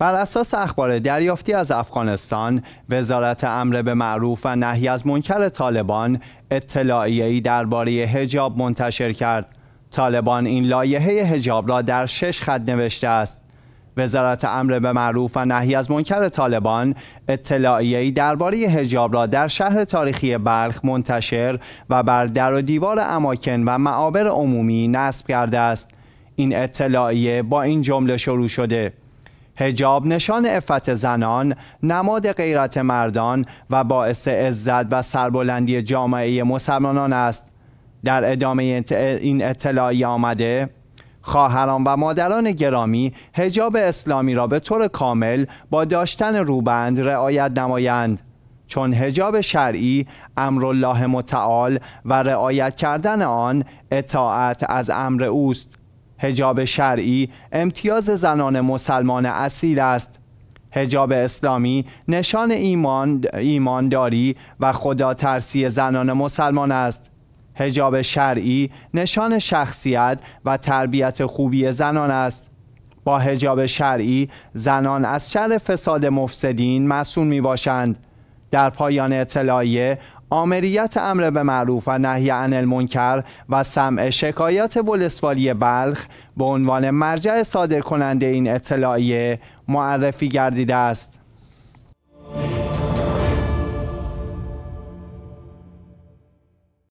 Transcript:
بر اساس اخبار دریافتی از افغانستان، وزارت امر به معروف و نهی از منکر طالبان اطلاعیه‌ای درباره هجاب منتشر کرد. طالبان این لایحه هجاب را در شش خط نوشته است. وزارت امر به معروف و نهی از منکر طالبان اطلاعیه‌ای درباره هجاب را در شهر تاریخی بلخ منتشر و بر در و دیوار اماکن و معابر عمومی نصب کرده است. این اطلاعیه با این جمله شروع شده هجاب نشان افت زنان، نماد غیرت مردان و باعث عزت و سربلندی جامعه مسلمانان است. در ادامه این اطلاعی آمده خواهران و مادران گرامی هجاب اسلامی را به طور کامل با داشتن روبند رعایت نمایند چون هجاب شرعی امر الله متعال و رعایت کردن آن اطاعت از امر اوست هجاب شرعی امتیاز زنان مسلمان اصیل است هجاب اسلامی نشان ایمان، ایمانداری و خدا ترسی زنان مسلمان است هجاب شرعی نشان شخصیت و تربیت خوبی زنان است با هجاب شرعی زنان از شر فساد مفسدین مسئول می باشند در پایان اطلاعیه آمریت امر به معروف و نهی عن المنکر و سمع شکایات ولسوالی بلخ به عنوان مرجع صادر کننده این اطلاعیه معرفی گردیده است